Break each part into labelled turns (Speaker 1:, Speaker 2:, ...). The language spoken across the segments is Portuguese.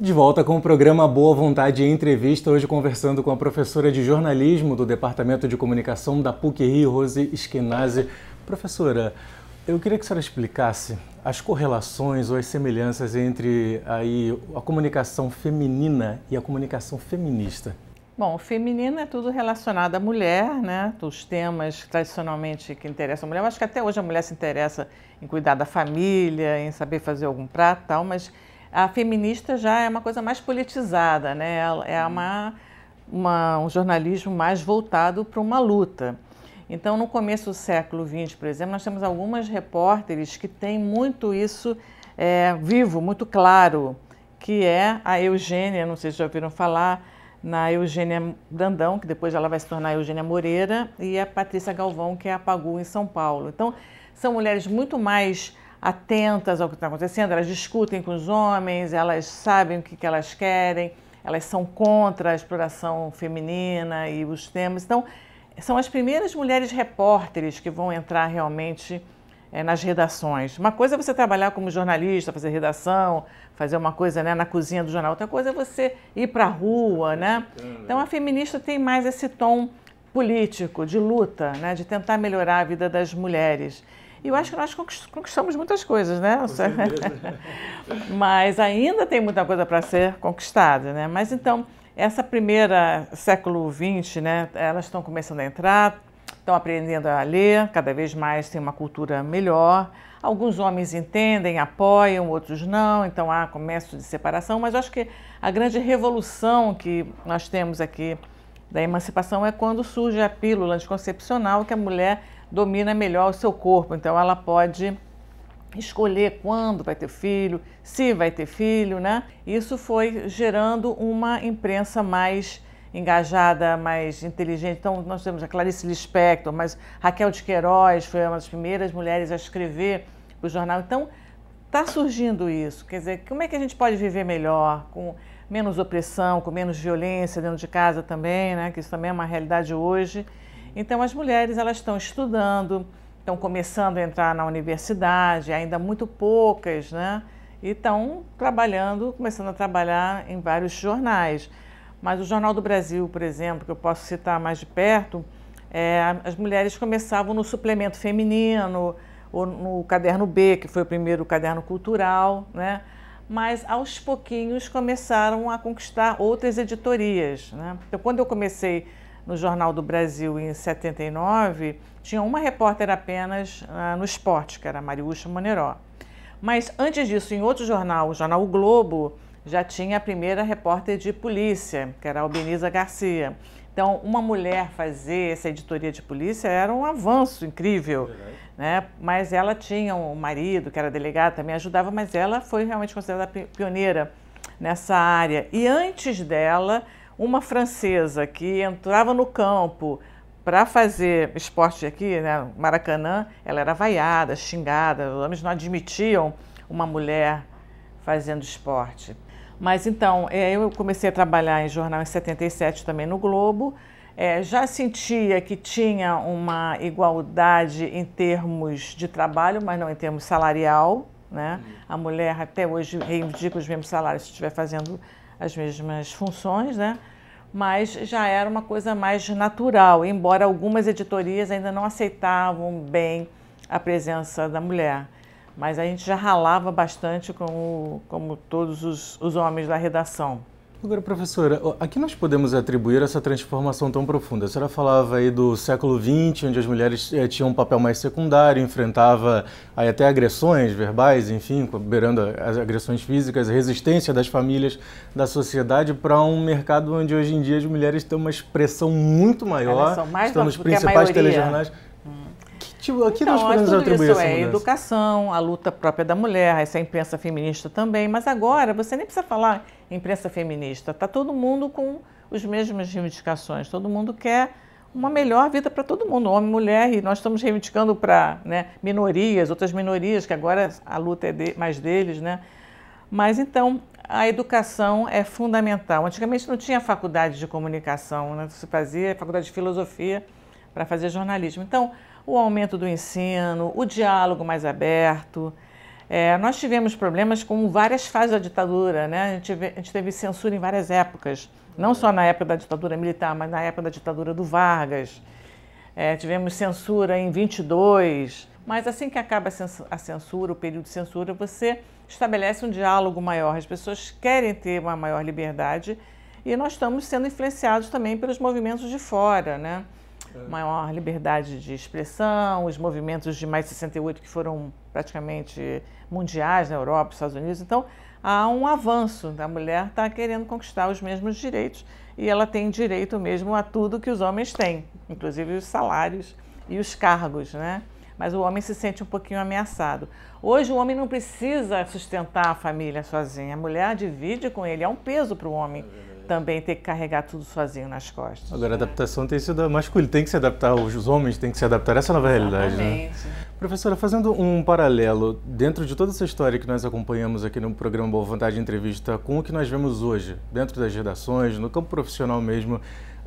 Speaker 1: De volta com o programa Boa Vontade Entrevista, hoje conversando com a professora de jornalismo do Departamento de Comunicação da PUC-Rio, Rose Eskenazi. Professora, eu queria que a senhora explicasse as correlações ou as semelhanças entre aí, a comunicação feminina e a comunicação feminista. Bom, o
Speaker 2: feminino é tudo relacionado à mulher, né? Os temas tradicionalmente que interessam a mulher. Eu acho que até hoje a mulher se interessa em cuidar da família, em saber fazer algum prato tal, mas a feminista já é uma coisa mais politizada, né? É uma, uma, um jornalismo mais voltado para uma luta. Então, no começo do século XX, por exemplo, nós temos algumas repórteres que têm muito isso é, vivo, muito claro, que é a Eugênia, não sei se já ouviram falar, na Eugênia Brandão, que depois ela vai se tornar Eugênia Moreira, e a Patrícia Galvão, que é a Pagu em São Paulo. Então, são mulheres muito mais atentas ao que está acontecendo, elas discutem com os homens, elas sabem o que, que elas querem, elas são contra a exploração feminina e os temas. Então, são as primeiras mulheres repórteres que vão entrar realmente é, nas redações. Uma coisa é você trabalhar como jornalista, fazer redação, fazer uma coisa né, na cozinha do jornal, outra coisa é você ir para a rua. Né? Então, a feminista tem mais esse tom político, de luta, né, de tentar melhorar a vida das mulheres. E eu acho que nós conquistamos muitas coisas, né? Mas ainda tem muita coisa para ser conquistada, né? Mas então, essa primeira século XX, né? Elas estão começando a entrar, estão aprendendo a ler, cada vez mais tem uma cultura melhor. Alguns homens entendem, apoiam, outros não, então há começo de separação, mas eu acho que a grande revolução que nós temos aqui da emancipação é quando surge a pílula anticoncepcional que a mulher domina melhor o seu corpo, então ela pode escolher quando vai ter filho, se vai ter filho, né? Isso foi gerando uma imprensa mais engajada, mais inteligente. Então nós temos a Clarice Lispector, mas Raquel de Queiroz foi uma das primeiras mulheres a escrever para o jornal. Então está surgindo isso. Quer dizer, como é que a gente pode viver melhor, com menos opressão, com menos violência dentro de casa também, né? Que isso também é uma realidade hoje. Então as mulheres elas estão estudando, estão começando a entrar na universidade, ainda muito poucas, né? E estão trabalhando, começando a trabalhar em vários jornais. Mas o Jornal do Brasil, por exemplo, que eu posso citar mais de perto, é, as mulheres começavam no suplemento feminino, ou no caderno B, que foi o primeiro caderno cultural, né? mas aos pouquinhos começaram a conquistar outras editorias. Né? Então, quando eu comecei no Jornal do Brasil em 79, tinha uma repórter apenas ah, no esporte, que era Mariúcha Moneró. Mas antes disso, em outro jornal, o jornal o Globo, já tinha a primeira repórter de polícia, que era a Albeniza Garcia. Então, uma mulher fazer essa editoria de polícia era um avanço incrível, né? Mas ela tinha um marido que era delegado, também ajudava, mas ela foi realmente considerada pioneira nessa área. E antes dela, uma francesa que entrava no campo para fazer esporte aqui, né, Maracanã, ela era vaiada, xingada, os homens não admitiam uma mulher fazendo esporte. Mas então, é, eu comecei a trabalhar em jornal em 77 também no Globo, é, já sentia que tinha uma igualdade em termos de trabalho, mas não em termos salarial. Né? Uhum. A mulher até hoje reivindica os mesmos salários se estiver fazendo as mesmas funções, né? mas já era uma coisa mais natural, embora algumas editorias ainda não aceitavam bem a presença da mulher. Mas a gente já ralava bastante como, como todos os, os homens da redação.
Speaker 1: Agora, professora, a que nós podemos atribuir essa transformação tão profunda? A senhora falava aí do século XX, onde as mulheres eh, tinham um papel mais secundário, enfrentava aí, até agressões verbais, enfim, beirando as agressões físicas, a resistência das famílias, da sociedade, para um mercado onde hoje em dia as mulheres têm uma expressão muito maior. Elas são mais estão nos principais telejornais tipo, aqui então, nós podemos tudo atribuir isso é
Speaker 2: educação, a luta própria da mulher, essa é imprensa feminista também, mas agora você nem precisa falar imprensa feminista, está todo mundo com os mesmas reivindicações, todo mundo quer uma melhor vida para todo mundo, homem, mulher, e nós estamos reivindicando para né, minorias, outras minorias, que agora a luta é de, mais deles, né? Mas então, a educação é fundamental. Antigamente não tinha faculdade de comunicação, né? se fazia faculdade de filosofia para fazer jornalismo. Então, o aumento do ensino, o diálogo mais aberto. É, nós tivemos problemas com várias fases da ditadura, né? A gente, a gente teve censura em várias épocas, não só na época da ditadura militar, mas na época da ditadura do Vargas. É, tivemos censura em 22, mas assim que acaba a censura, o período de censura, você estabelece um diálogo maior. As pessoas querem ter uma maior liberdade e nós estamos sendo influenciados também pelos movimentos de fora, né? É. maior liberdade de expressão, os movimentos de mais 68 que foram praticamente mundiais na né, Europa, Estados Unidos. Então, há um avanço. da né? mulher está querendo conquistar os mesmos direitos e ela tem direito mesmo a tudo que os homens têm, inclusive os salários e os cargos, né? Mas o homem se sente um pouquinho ameaçado. Hoje o homem não precisa sustentar a família sozinho. A mulher divide com ele, é um peso para o homem. É também ter que carregar tudo sozinho nas costas.
Speaker 1: Agora, a adaptação tem sido a masculina, tem que se adaptar, os homens têm que se adaptar a essa nova realidade. Né? Professora, fazendo um paralelo dentro de toda essa história que nós acompanhamos aqui no programa Boa Vontade Entrevista com o que nós vemos hoje, dentro das redações, no campo profissional mesmo,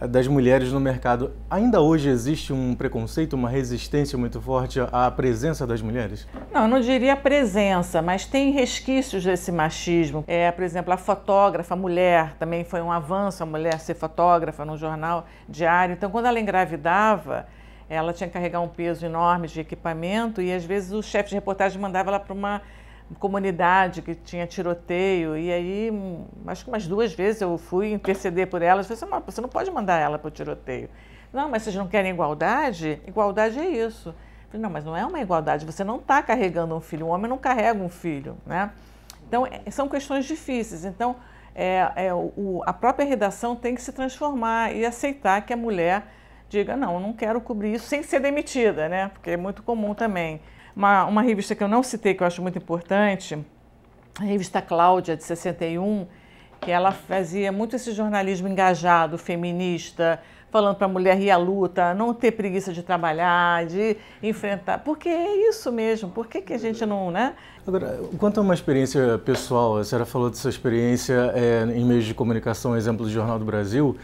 Speaker 1: das mulheres no mercado. Ainda hoje existe um preconceito, uma resistência muito forte à presença das mulheres?
Speaker 2: Não, eu não diria presença, mas tem resquícios desse machismo. É, por exemplo, a fotógrafa a mulher também foi um avanço a mulher ser fotógrafa num jornal diário. Então, quando ela engravidava, ela tinha que carregar um peso enorme de equipamento e às vezes o chefe de reportagem mandava ela para uma comunidade que tinha tiroteio, e aí, acho que umas duas vezes eu fui interceder por elas. você assim, você não pode mandar ela para o tiroteio. Não, mas vocês não querem igualdade? Igualdade é isso. Falei, não, mas não é uma igualdade, você não está carregando um filho, um homem não carrega um filho, né? Então, é, são questões difíceis. Então, é, é, o, a própria redação tem que se transformar e aceitar que a mulher diga, não, eu não quero cobrir isso sem ser demitida, né? Porque é muito comum também. Uma, uma revista que eu não citei, que eu acho muito importante, a revista Cláudia, de 61, que ela fazia muito esse jornalismo engajado, feminista, falando para a mulher ir à luta, não ter preguiça de trabalhar, de enfrentar. Porque é isso mesmo, por que, que a gente não. Né? Agora,
Speaker 1: quanto a uma experiência pessoal, a senhora falou de sua experiência é, em meios de comunicação, exemplo do Jornal do Brasil.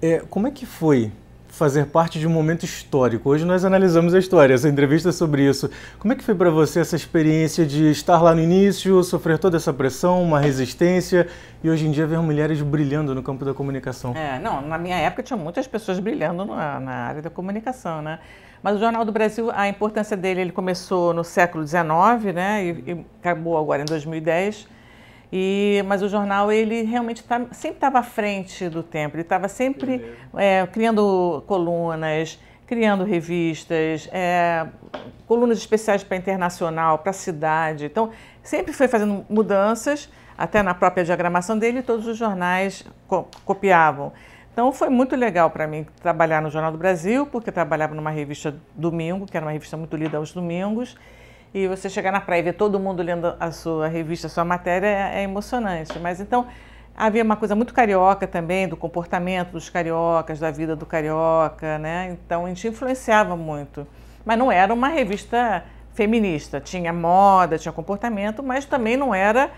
Speaker 1: É, como é que foi fazer parte de um momento histórico. Hoje nós analisamos a história, essa entrevista é sobre isso. Como é que foi para você essa experiência de estar lá no início, sofrer toda essa pressão, uma resistência e hoje em dia ver mulheres brilhando no campo da comunicação? É,
Speaker 2: não, na minha época tinha muitas pessoas brilhando na, na área da comunicação, né? Mas o Jornal do Brasil, a importância dele, ele começou no século XIX, né? E, e acabou agora em 2010 e, mas o jornal ele realmente tá, sempre estava à frente do tempo, ele estava sempre é, criando colunas, criando revistas, é, colunas especiais para internacional, para cidade. Então, sempre foi fazendo mudanças, até na própria diagramação dele, todos os jornais co copiavam. Então foi muito legal para mim trabalhar no Jornal do Brasil, porque eu trabalhava numa revista Domingo, que era uma revista muito lida aos domingos, e você chegar na praia e ver todo mundo lendo a sua revista, a sua matéria, é, é emocionante. Mas então havia uma coisa muito carioca também, do comportamento dos cariocas, da vida do carioca, né? Então a gente influenciava muito. Mas não era uma revista feminista. Tinha moda, tinha comportamento, mas também não era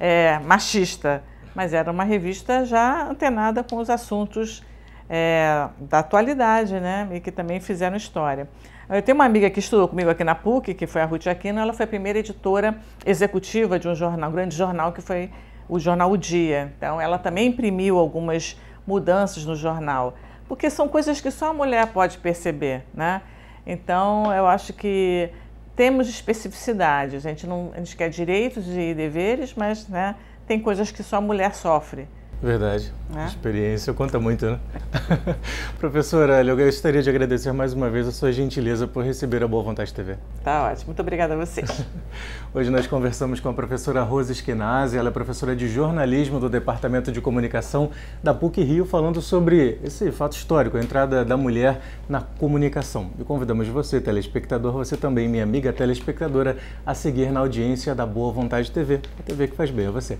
Speaker 2: é, machista. Mas era uma revista já antenada com os assuntos é, da atualidade, né? E que também fizeram história. Eu tenho uma amiga que estudou comigo aqui na PUC, que foi a Ruth Aquino, ela foi a primeira editora executiva de um jornal, um grande jornal que foi o jornal O Dia. Então, ela também imprimiu algumas mudanças no jornal, porque são coisas que só a mulher pode perceber, né? Então, eu acho que temos especificidades. A gente não, a gente quer direitos e deveres, mas né, tem coisas que só a mulher sofre.
Speaker 1: Verdade. É? experiência conta muito, né? Professora, eu gostaria de agradecer mais uma vez a sua gentileza por receber a Boa Vontade TV. Tá ótimo. Muito obrigada a você. Hoje nós conversamos com a professora Rose Esquinazzi, ela é professora de jornalismo do Departamento de Comunicação da PUC Rio, falando sobre esse fato histórico, a entrada da mulher na comunicação. E convidamos você, telespectador, você também, minha amiga telespectadora, a seguir na audiência da Boa Vontade TV, a TV que faz bem a você.